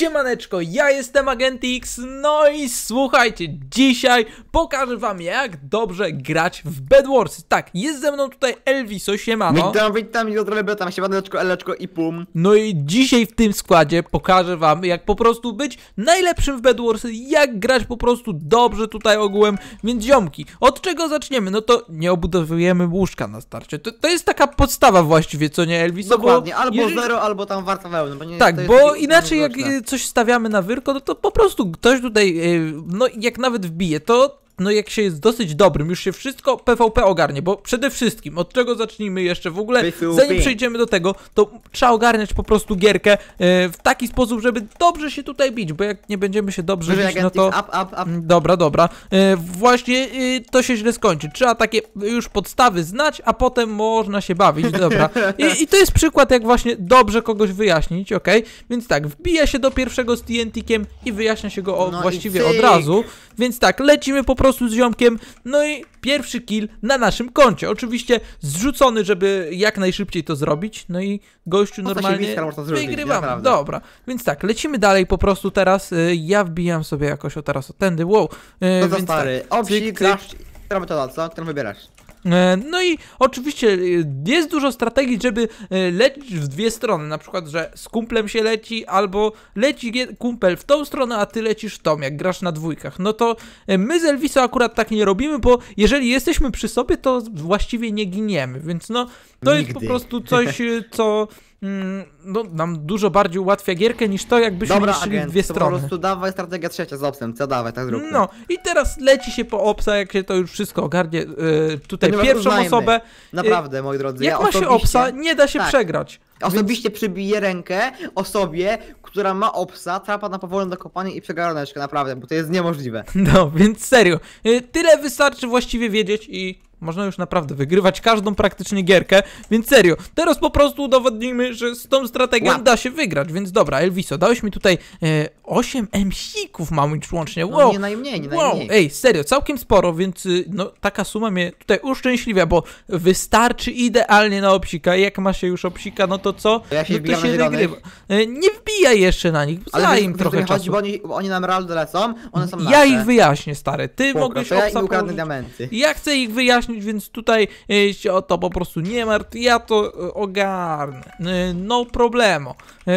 Siemaneczko, ja jestem Agent X, no i słuchajcie, dzisiaj pokażę wam jak dobrze grać w Bedwars. Tak, jest ze mną tutaj Elviso, siemano. Witam, witam i odrobię siemaneczko, eleczko i pum. No i dzisiaj w tym składzie pokażę wam jak po prostu być najlepszym w Bedwars, jak grać po prostu dobrze tutaj ogółem, więc ziomki, od czego zaczniemy? No to nie obudowujemy łóżka na starcie, to, to jest taka podstawa właściwie, co nie Elviso? Dokładnie, albo jeżeli... zero, albo tam warta wełny. Bo nie, tak, bo inaczej jak coś stawiamy na wyrko, no to po prostu ktoś tutaj, y, no jak nawet wbije, to no jak się jest dosyć dobrym, już się wszystko PvP ogarnie, bo przede wszystkim, od czego zacznijmy jeszcze w ogóle, zanim przejdziemy do tego, to trzeba ogarniać po prostu gierkę e, w taki sposób, żeby dobrze się tutaj bić, bo jak nie będziemy się dobrze Wyżej bić, no to... Up, up, up. Mm, dobra, dobra. E, właśnie y, to się źle skończy. Trzeba takie już podstawy znać, a potem można się bawić, dobra. I, i to jest przykład, jak właśnie dobrze kogoś wyjaśnić, ok? Więc tak, wbija się do pierwszego z TNT-kiem i wyjaśnia się go o, no właściwie od razu. więc tak, lecimy po prostu prostu z ziomkiem, no i pierwszy kill na naszym koncie. Oczywiście zrzucony, żeby jak najszybciej to zrobić, no i gościu normalnie wygrywamy. Dobra, więc tak, lecimy dalej po prostu teraz. Y, ja wbijam sobie jakoś o teraz o tędy, wow. Y, no to więc tak, stary, tak, obsik, która co? Którą wybierasz? E, no i oczywiście e, jest dużo strategii, żeby e, lecić w dwie strony, na przykład, że z kumplem się leci, albo leci kumpel w tą stronę, a ty lecisz w tą, jak grasz na dwójkach. No to my z Elviso akurat tak nie robimy, bo jeżeli jesteśmy przy sobie, to właściwie nie giniemy, więc no to Nigdy. jest po prostu coś, co mm, no, nam dużo bardziej ułatwia gierkę niż to, jakbyśmy Dobra, szli agent, dwie strony. po prostu dawaj strategia trzecia z obsem, co dawaj, tak zróbmy. No i teraz leci się po obsa, jak się to już wszystko ogarnie, yy, tutaj pierwszą osobę. E, naprawdę, moi drodzy, Jak ja ma się obsa, nie da się tak. przegrać. Osobiście więc... przybiję rękę osobie, która ma obsa, trapa na powolne dokopanie i przegarneczkę, naprawdę, bo to jest niemożliwe. No, więc serio, e, tyle wystarczy właściwie wiedzieć i można już naprawdę wygrywać każdą praktycznie gierkę, więc serio, teraz po prostu udowodnimy, że z tą strategią da się wygrać, więc dobra, Elviso, dałeś mi tutaj e, 8 MC-ków mam już łącznie, no, wow. No, nie najmniej, nie wow. najmniej. Ej, serio, całkiem sporo, więc y, no, taka suma mnie tutaj uszczęśliwia, bo wystarczy idealnie na obsika jak ma się już obsika, no to co? Ja się no to się wygrywa. E, nie wbijaj jeszcze na nich, Ale im trochę czasu. bo oni, bo oni nam realdo lecą, one są nasze. Ja ich wyjaśnię, stary, ty mogłeś to ja, ja chcę ich wyjaśnić wyjaśnić, więc tutaj e, się o to po prostu nie martw, ja to e, ogarnę. E, no problemo.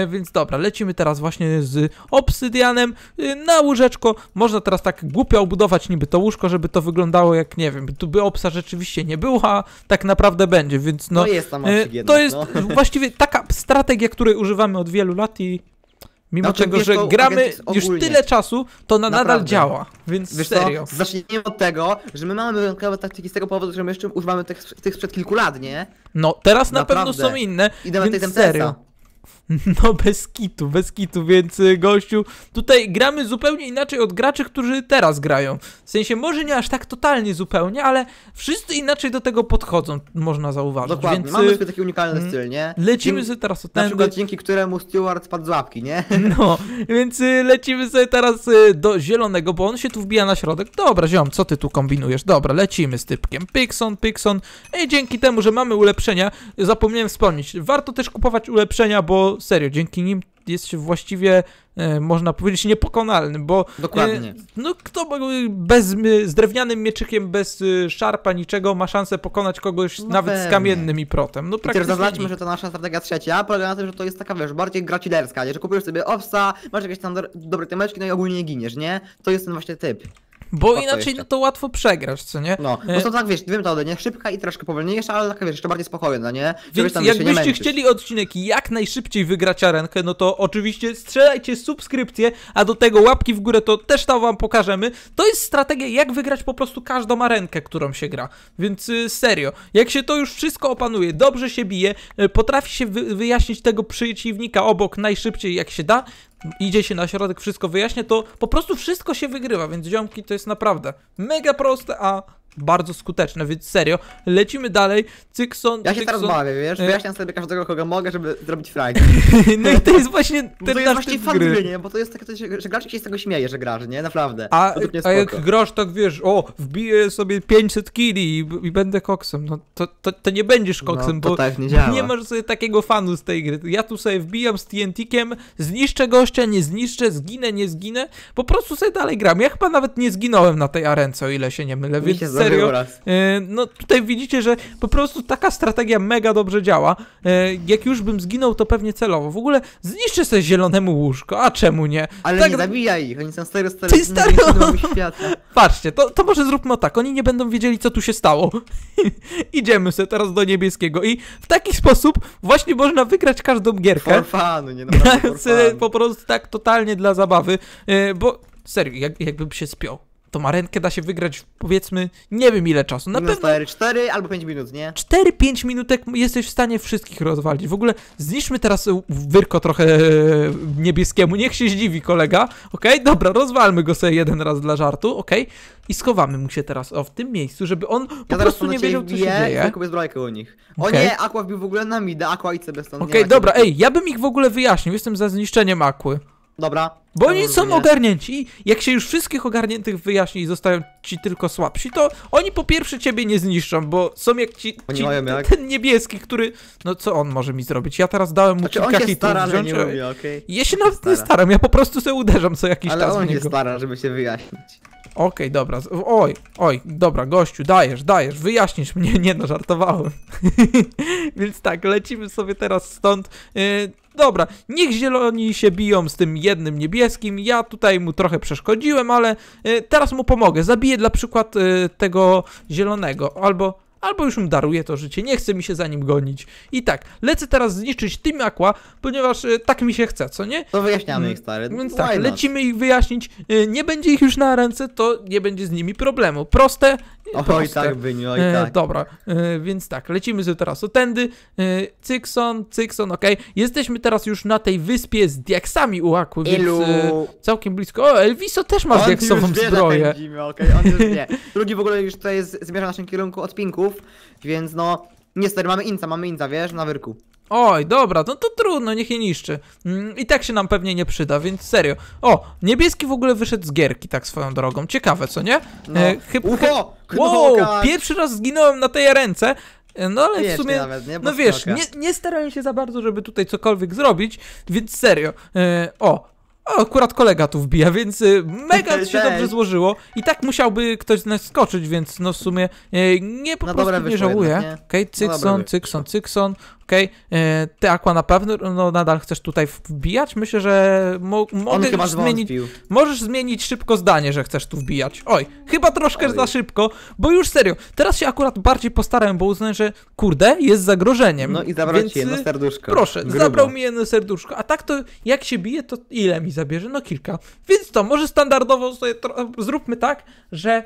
Więc dobra, lecimy teraz właśnie z obsydianem na łóżeczko. Można teraz tak głupio obudować niby to łóżko, żeby to wyglądało jak, nie wiem, tu by obsa rzeczywiście nie była, tak naprawdę będzie, więc no... no jest tam obsydian, To jest no. właściwie taka strategia, której używamy od wielu lat i Mimo znaczy, tego, że gramy już tyle czasu, to na nadal działa, więc wiesz serio. Co? Zacznijmy od tego, że my mamy wyjątkowe taktyki z tego powodu, że my jeszcze używamy tych, tych sprzed kilku lat, nie? No, teraz Naprawdę. na pewno są inne, I nawet więc serio. No bez kitu, bez kitu, więc y, gościu, tutaj gramy zupełnie inaczej od graczy, którzy teraz grają. W sensie może nie aż tak totalnie zupełnie, ale wszyscy inaczej do tego podchodzą, można zauważyć. Dokładnie, więc, mamy y, sobie taki unikalny mm, styl, nie? Lecimy sobie teraz tutaj. Na przykład dzięki któremu Stewart spadł z łapki, nie? No, więc y, lecimy sobie teraz do zielonego, bo on się tu wbija na środek. Dobra, ziom, co ty tu kombinujesz? Dobra, lecimy z typkiem. Pixon, Pixon. I dzięki temu, że mamy ulepszenia, zapomniałem wspomnieć, warto też kupować ulepszenia, bo serio, dzięki nim jest się właściwie, e, można powiedzieć, niepokonalny, bo e, Dokładnie. no, kto bez, z drewnianym mieczykiem, bez e, szarpa, niczego ma szansę pokonać kogoś no nawet pewnie. z kamiennym i protem. No, praktycznie zaznaczmy, że ta nasza strategia trzecia polega na tym, że to jest taka, wiesz, bardziej graciderska, nie? że kupujesz sobie owsa, masz jakieś tam dobre temeczki, no i ogólnie nie giniesz, nie? To jest ten właśnie typ. Bo inaczej to łatwo przegrasz, co nie? No, no e, to tak wiesz, dwie metody, nie? Szybka i troszkę powolniejsza, ale taka wiesz, jeszcze bardziej spokojna, nie? Więc tam, jakbyście nie chcieli odcinek jak najszybciej wygrać arenkę, no to oczywiście strzelajcie subskrypcję, a do tego łapki w górę to też tam wam pokażemy. To jest strategia, jak wygrać po prostu każdą arenkę, którą się gra. Więc y, serio, jak się to już wszystko opanuje, dobrze się bije, y, potrafi się wyjaśnić tego przeciwnika obok najszybciej jak się da, idzie się na środek, wszystko wyjaśnia, to po prostu wszystko się wygrywa, więc ziomki to jest naprawdę mega proste, a bardzo skuteczne, więc serio, lecimy dalej, Cykson, Ja się Cykson, teraz bawię, wiesz, e. wyjaśniam sobie każdego, kogo mogę, żeby zrobić frag. no i to jest właśnie ten bo to jest właśnie fan gry. nie? Bo to jest tak, że gracz się z tego śmieje, że grasz, nie? Naprawdę. A, a jak grasz tak, wiesz, o, wbiję sobie 500 kili i, i będę koksem, no to, to, to nie będziesz no, koksem, no, bo tak nie, nie masz sobie takiego fanu z tej gry. Ja tu sobie wbijam z TNT-kiem, zniszczę gościa, nie zniszczę, zginę, nie zginę, po prostu sobie dalej gram. Ja chyba nawet nie zginąłem na tej arence, o ile się nie mylę, Mi więc serio. E, no tutaj widzicie, że po prostu taka strategia mega dobrze działa. E, jak już bym zginął, to pewnie celowo. W ogóle zniszczę sobie zielonemu łóżko, a czemu nie? Ale tak... nie zabijaj ich, oni są stary, stary, Ty stary... świata. No. Patrzcie, to, to może zróbmy tak, oni nie będą wiedzieli, co tu się stało. Idziemy sobie teraz do niebieskiego i w taki sposób właśnie można wygrać każdą gierkę. For fun, nie no, for fun. po prostu tak totalnie dla zabawy, e, bo serio, jak, jakbym się spiął to marynkę da się wygrać powiedzmy, nie wiem ile czasu. Na pewno 4, 4 albo 5 minut, nie? 4-5 minutek jesteś w stanie wszystkich rozwalić. W ogóle zniszczmy teraz e, wyrko trochę e, niebieskiemu, niech się zdziwi kolega, ok? Dobra, rozwalmy go sobie jeden raz dla żartu, ok? I schowamy mu się teraz o, w tym miejscu, żeby on ja po prostu nie wiedział, co się dzieje. Ja zbrojkę u nich. O okay. nie, Aqua wbił w ogóle na mida, Aqua i Sebastian. Okej, okay, dobra, ej, ja bym ich w ogóle wyjaśnił, jestem za zniszczeniem Aquy. Dobra. Bo oni są nie. ogarnięci. Jak się już wszystkich ogarniętych wyjaśni i zostają ci tylko słabsi, to oni po pierwsze ciebie nie zniszczą, bo są jak ci, ci jak? ten niebieski, który... No co on może mi zrobić? Ja teraz dałem mu znaczy, kilka hitów. Stara, wziąć, nie okay? Ja się nawet stara. nie staram, ja po prostu sobie uderzam co jakiś ale czas. Ale on się stara, żeby się wyjaśnić. Okej, okay, dobra. Oj, oj, dobra, gościu, dajesz, dajesz, wyjaśnisz mnie. Nie no, żartowałem. Więc tak, lecimy sobie teraz stąd. Yy, dobra, niech zieloni się biją z tym jednym niebieskim. Ja tutaj mu trochę przeszkodziłem, ale yy, teraz mu pomogę. Zabiję dla przykład yy, tego zielonego albo albo już im daruję to życie, nie chcę mi się za nim gonić. I tak, lecę teraz zniszczyć Team Aqua, ponieważ e, tak mi się chce, co nie? To wyjaśniamy ich, stary. Mm, więc tak, lecimy ich wyjaśnić, e, nie będzie ich już na ręce, to nie będzie z nimi problemu. Proste, Proste. Oj tak, Byniu, tak oj e, tak. E, dobra, e, więc tak, lecimy sobie teraz o E, cykson, Cykson, ok. Jesteśmy teraz już na tej wyspie z diaksami u Aku, więc Ilu. e, całkiem blisko. O, Elviso też ma diaksową już zbroję. okej, on już nie. Drugi w ogóle już tutaj jest, zmierza w naszym kierunku od pinków, więc no... stary, mamy inca, mamy inca, wiesz, na wyrku. Oj, dobra, no to trudno, niech je niszczy. Mm, I tak się nam pewnie nie przyda, więc serio. O, niebieski w ogóle wyszedł z gierki tak swoją drogą. Ciekawe, co nie? No. E, Ucho! Wow, pierwszy raz zginąłem na tej ręce. E, no ale w sumie, nawet, nie, no wiesz, nie, nie starałem się za bardzo, żeby tutaj cokolwiek zrobić, więc serio, e, o, o, akurat kolega tu wbija, więc e, mega się dobrze złożyło. I tak musiałby ktoś z nas skoczyć, więc no w sumie e, nie po no prostu nie żałuję. Okej, okay, Cykson, no Cykson, Cykson. Okej, okay? E, ty Aqua na pewno no, nadal chcesz tutaj wbijać? Myślę, że mo mogę zmienić, możesz zmienić szybko zdanie, że chcesz tu wbijać. Oj, chyba troszkę Oj. za szybko, bo już serio, teraz się akurat bardziej postarałem, bo uznałem, że kurde, jest zagrożeniem. No i zabrał więc, ci jedno y, serduszko. Proszę, Grubo. zabrał mi jedno serduszko, a tak to jak się bije, to ile mi zabierze? No kilka. Więc to, może standardowo sobie zróbmy tak, że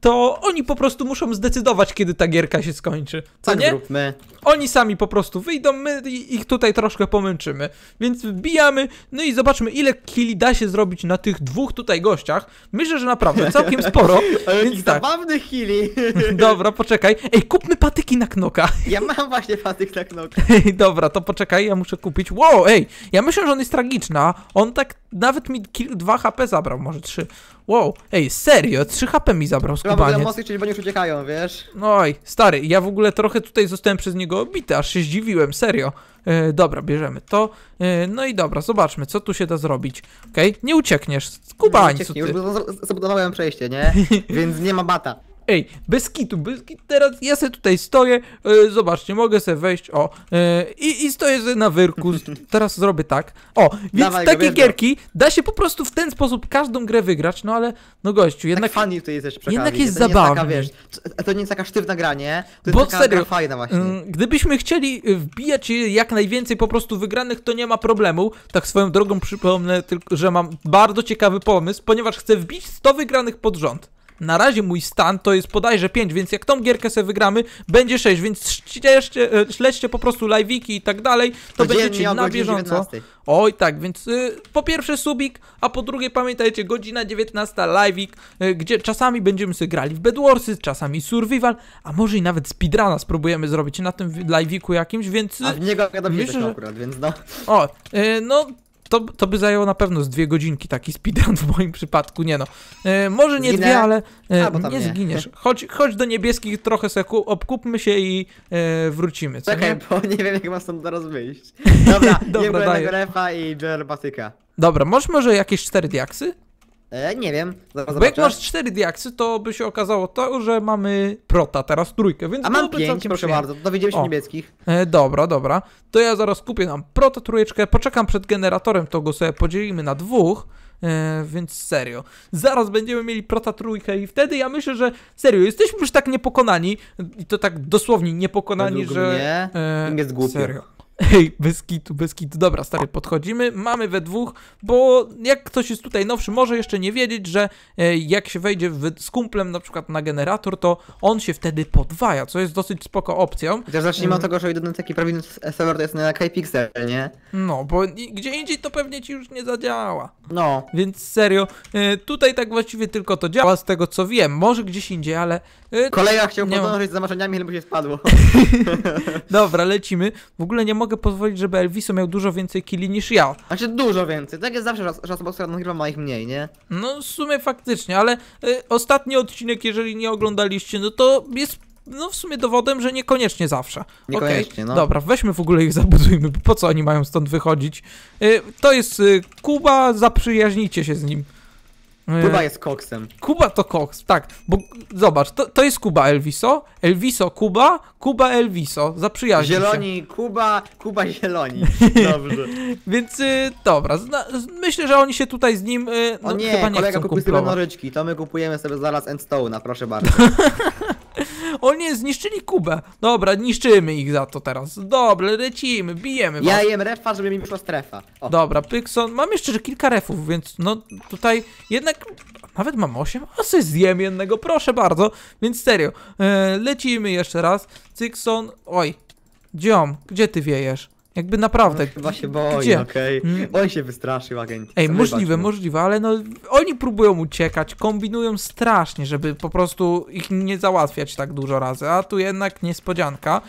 to oni po prostu muszą zdecydować, kiedy ta gierka się skończy. Co tak nie? Róbmy. Oni sami po prostu wyjdą, my ich tutaj troszkę pomęczymy. Więc wbijamy, no i zobaczmy, ile killi da się zrobić na tych dwóch tutaj gościach. Myślę, że naprawdę całkiem sporo. więc tak. zabawnych killi. Dobra, poczekaj. Ej, kupmy patyki na knoka. Ja mam właśnie patyk na knoka. Ej, dobra, to poczekaj, ja muszę kupić. Wow, ej, ja myślę, że on jest tragiczna. On tak nawet mi dwa HP zabrał, może trzy. Wow, ej, serio, trzy HP mi zabrał z Chyba w mocnych, czyli oni już uciekają, wiesz? Oj, no stary, ja w ogóle trochę tutaj zostałem przez niego obity, aż się zdziwiłem, serio. E, dobra, bierzemy to. E, no i dobra, zobaczmy, co tu się da zrobić. Okej, okay? nie uciekniesz, skubańcu ty. Już zabudowałem przejście, nie? Więc nie ma bata. Ej, bez kitu, bez kitu, teraz ja sobie tutaj stoję, e, zobaczcie, mogę sobie wejść, o, e, i, i stoję sobie na wyrku, teraz zrobię tak. O, więc Dawaj takie kierki. gierki da się po prostu w ten sposób każdą grę wygrać, no ale, no gościu, tak jednak... Tak fani tutaj jesteś, przekawi. Jednak jest to nie Jest taka, wiesz, to nie jest taka sztywna gra, nie? To jest Bo taka serio, gra fajna właśnie. Mm, gdybyśmy chcieli y, wbijać jak najwięcej po prostu wygranych, to nie ma problemu. Tak swoją drogą przypomnę tylko, że mam bardzo ciekawy pomysł, ponieważ chcę wbić 100 wygranych pod rząd. Na razie mój stan to jest podajże 5, więc jak tą gierkę sobie wygramy, będzie 6, więc śledźcie, e, śledźcie po prostu live'iki i tak dalej, to będziecie na bieżąco. 19. Oj tak, więc y, po pierwsze subik, a po drugie pamiętajcie, godzina 19 live'ik, y, gdzie czasami będziemy sobie grali w Bedwarsy, czasami Survival, a może i nawet speedruna spróbujemy zrobić na tym live'iku jakimś, więc... a w niego myślę, że... akurat, więc no. O, y, no to, to by zajęło na pewno z dwie godzinki taki speedrun w moim przypadku, nie no. E, może nie Zginę. dwie, ale e, A, nie, nie, zginiesz. Chodź, chodź do niebieskich, trochę sobie obkupmy się i e, wrócimy, co Czekaj, nie? bo nie wiem jak mam stąd teraz wyjść. Dobra, Dobra jednego refa i Jerbatyka. Dobra, może może jakieś cztery diaksy? E, nie wiem. Zaraz Bo jak masz 4 diaksy, to by się okazało to, że mamy prota teraz trójkę, więc A mam byłoby całkiem proszę przyjemnie. bardzo, dowiedziałem się O. niebieskich. E, dobra, dobra. To ja zaraz kupię nam prota trójeczkę, poczekam przed generatorem, to go sobie podzielimy na dwóch. E, więc serio. Zaraz będziemy mieli prota trójkę i wtedy ja myślę, że serio, jesteśmy już tak niepokonani i to tak dosłownie niepokonani, Według że... mnie e, im jest głupio. Serio. Ej, bez kitu, bez kitu. Dobra, stary, podchodzimy. Mamy we dwóch, bo jak ktoś jest tutaj nowszy, może jeszcze nie wiedzieć, że e, jak się wejdzie w, z kumplem na przykład na generator, to on się wtedy podwaja, co jest dosyć spoko opcją. Chociaż zacznijmy od mm. tego, że jedyny taki prawidłowy server to jest na Hypixel, nie? No, bo gdzie indziej to pewnie ci już nie zadziała. No. Więc serio, e, tutaj tak właściwie tylko to działa, z tego co wiem. Może gdzieś indziej, ale... E, Koleja chciał podążyć ma... za ale mu się spadło. Dobra, lecimy. W ogóle nie mogę mogę pozwolić, żeby Elviso miał dużo więcej killi niż ja. Znaczy dużo więcej, tak jest zawsze, że, że osoba, która nagrywa ma ich mniej, nie? No w sumie faktycznie, ale y, ostatni odcinek, jeżeli nie oglądaliście, no to jest no w sumie dowodem, że niekoniecznie zawsze. Niekoniecznie, okay. no. Dobra, weźmy w ogóle ich zabudujmy, po co oni mają stąd wychodzić. Y, to jest y, Kuba, zaprzyjaźnijcie się z nim. E, Kuba jest koksem. Kuba to koks, tak. Bo zobacz, to, to jest Kuba Elviso, Elviso Kuba, Kuba Elviso. Zaprzyjaźnij Zieloni Kuba, Kuba Zieloni. Dobrze. Więc y, dobra, zna, myślę, że oni się tutaj z nim y, no, o nie, chyba nie kolega kupuje sobie to my kupujemy sobie zaraz Endstone'a, proszę bardzo. O nie, zniszczyli Kubę. Dobra, niszczymy ich za to teraz. Dobra, lecimy, bijemy Ja jem refa, żeby mi wyszła strefa. O. Dobra, Pykson. Mam jeszcze kilka refów, więc no tutaj jednak... Nawet mam 8, a sobie zjem jednego, proszę bardzo. Więc serio, e, lecimy jeszcze raz. Cykson, oj, dziom, gdzie ty wiejesz? Jakby naprawdę. No, chyba się boi, okej. Okay. Hmm? On się wystraszył, agent. Ej, możliwe, możliwe, ale no oni próbują uciekać, kombinują strasznie, żeby po prostu ich nie załatwiać tak dużo razy, a tu jednak niespodzianka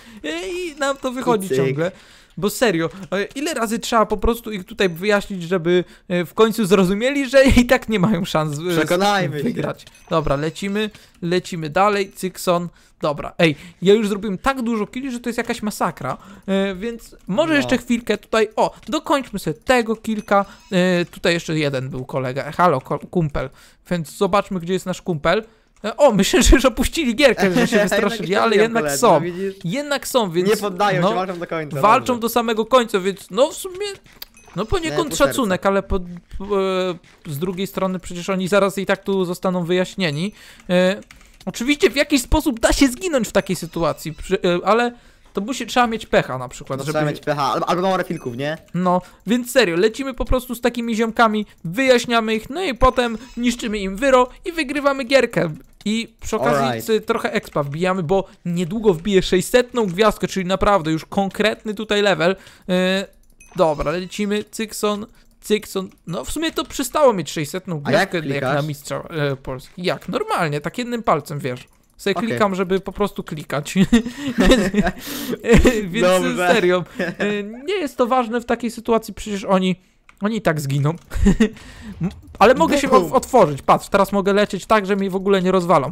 i nam to wychodzi ciągle. Bo serio, e, ile razy trzeba po prostu ich tutaj wyjaśnić, żeby e, w końcu zrozumieli, że i tak nie mają szans e, Przekonajmy wygrać. Dobra, lecimy, lecimy dalej, Cykson. Dobra, ej, ja już zrobiłem tak dużo killi, że to jest jakaś masakra, e, więc może no. jeszcze chwilkę tutaj, o, dokończmy sobie tego kilka, e, tutaj jeszcze jeden był kolega, halo, kumpel, więc zobaczmy, gdzie jest nasz kumpel, o, myślę, że już opuścili gierkę, że się wystraszyli, ale no jednak są. Jednak są, więc... Nie poddają się, no, walczą do końca. Walczą do samego końca, więc no w sumie... No poniekąd szacunek, ale po, po, e, z drugiej strony przecież oni zaraz i tak tu zostaną wyjaśnieni. E, oczywiście w jakiś sposób da się zginąć w takiej sytuacji, e, ale to musi, trzeba mieć pecha na przykład. No, żeby... Trzeba mieć pecha, albo, albo mało refilków, nie? No, więc serio, lecimy po prostu z takimi ziomkami, wyjaśniamy ich, no i potem niszczymy im wyro i wygrywamy gierkę. I przy okazji right. trochę expa wbijamy, bo niedługo wbiję 600 gwiazdkę, czyli naprawdę już konkretny tutaj level. Yy, dobra, lecimy, Cykson, Cykson. No w sumie to przystało mieć 600 gwiazdkę jak, jak, na mistrza yy, Polski. Jak? Normalnie, tak jednym palcem, wiesz. Sobie okay. klikam, żeby po prostu klikać. Więc serio, e, nie jest to ważne w takiej sytuacji, przecież oni oni i tak zginą. Ale mogę się otworzyć. Patrz, teraz mogę lecieć tak, że mi w ogóle nie rozwalą.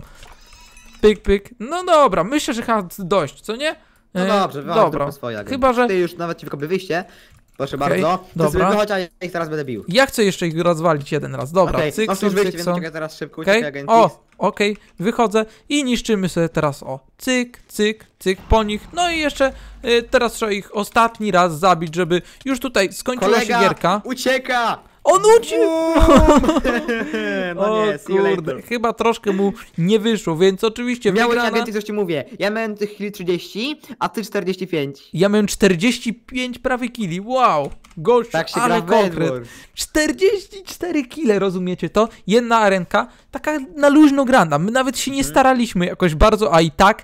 Pyk, pyk. No dobra, myślę, że chyba dość, co nie? No e, dobrze, e, swoje. Chyba, że... Ty już nawet ci wykopię wyjście, Proszę okay, bardzo. dobra. wychodź, a ja ich teraz będę bił. Ja chcę jeszcze ich rozwalić jeden raz. Dobra, okay, cyk, masz cyk, cyk, teraz szybko, okay. O, okej, okay. wychodzę i niszczymy sobie teraz, o, cyk, cyk, cyk po nich. No i jeszcze y, teraz trzeba ich ostatni raz zabić, żeby już tutaj skończyła Kolega się gierka. ucieka! On uciekł! no nie, see you later. Chyba troszkę mu nie wyszło, więc oczywiście Miałeś wygrana... co więcej, coś ci mówię. Ja miałem tych chwili 30, a ty 45. Ja miałem 45 prawie kili, wow. Gościu, tak się ale konkret. 44 kile, rozumiecie to? Jedna arenka, taka na luźno grana. My nawet się nie staraliśmy jakoś bardzo, a i tak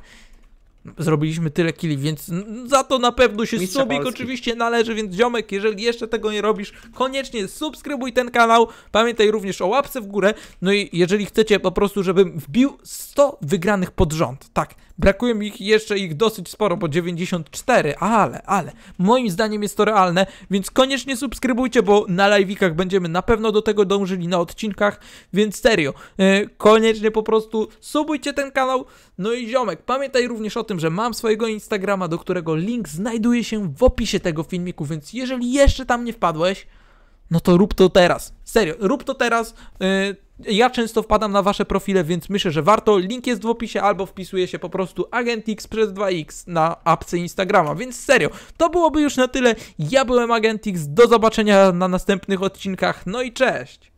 Zrobiliśmy tyle kili, więc za to na pewno się Mistrza subik Polski. oczywiście należy, więc ziomek, jeżeli jeszcze tego nie robisz, koniecznie subskrybuj ten kanał. Pamiętaj również o łapce w górę. No i jeżeli chcecie po prostu, żebym wbił 100 wygranych pod rząd, tak, brakuje mi ich jeszcze ich dosyć sporo, bo 94, ale, ale, moim zdaniem jest to realne, więc koniecznie subskrybujcie, bo na live'ikach będziemy na pewno do tego dążyli, na odcinkach, więc serio, e, koniecznie po prostu subujcie ten kanał. No i ziomek, pamiętaj również o tym, tym, że mam swojego Instagrama, do którego link znajduje się w opisie tego filmiku, więc jeżeli jeszcze tam nie wpadłeś, no to rób to teraz. Serio, rób to teraz. Y, ja często wpadam na wasze profile, więc myślę, że warto. Link jest w opisie albo wpisuje się po prostu AgentX przez 2x na apce Instagrama, więc serio. To byłoby już na tyle. Ja byłem AgentX, do zobaczenia na następnych odcinkach, no i cześć!